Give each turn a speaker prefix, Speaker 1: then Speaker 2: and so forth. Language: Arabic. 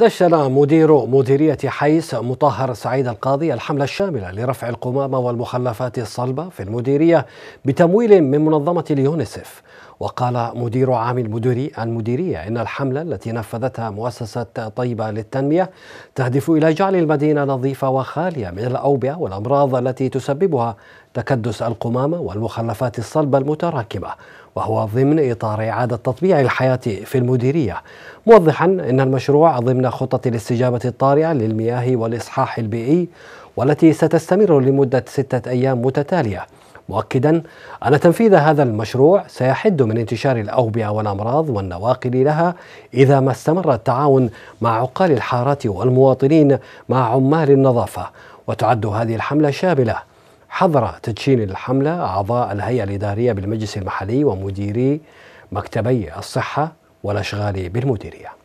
Speaker 1: دشن مدير مديرية حيس مطهر سعيد القاضي الحملة الشاملة لرفع القمامة والمخلفات الصلبة في المديرية بتمويل من منظمة اليونسف وقال مدير عام المديري المديرية إن الحملة التي نفذتها مؤسسة طيبة للتنمية تهدف إلى جعل المدينة نظيفة وخالية من الأوبئة والأمراض التي تسببها تكدس القمامة والمخلفات الصلبة المتراكمة وهو ضمن إطار إعادة تطبيع الحياة في المديرية موضحا أن المشروع ضمن خطة الاستجابة الطارئة للمياه والإصحاح البيئي والتي ستستمر لمدة ستة أيام متتالية مؤكدا أن تنفيذ هذا المشروع سيحد من انتشار الأوبئة والأمراض والنواقل لها إذا ما استمر التعاون مع عقال الحارات والمواطنين مع عمال النظافة وتعد هذه الحملة شاملة حضر تدشين الحملة أعضاء الهيئة الإدارية بالمجلس المحلي ومديري مكتبي الصحة والأشغال بالمديرية